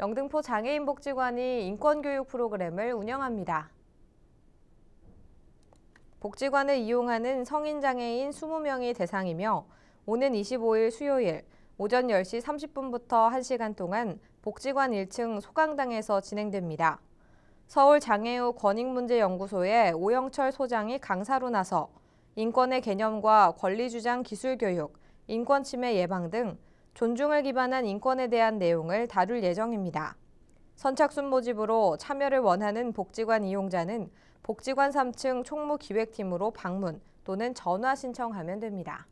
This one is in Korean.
영등포 장애인복지관이 인권교육 프로그램을 운영합니다. 복지관을 이용하는 성인장애인 20명이 대상이며 오는 25일 수요일 오전 10시 30분부터 1시간 동안 복지관 1층 소강당에서 진행됩니다. 서울장애우 권익문제연구소의 오영철 소장이 강사로 나서 인권의 개념과 권리주장 기술교육, 인권침해 예방 등 존중을 기반한 인권에 대한 내용을 다룰 예정입니다. 선착순 모집으로 참여를 원하는 복지관 이용자는 복지관 3층 총무기획팀으로 방문 또는 전화 신청하면 됩니다.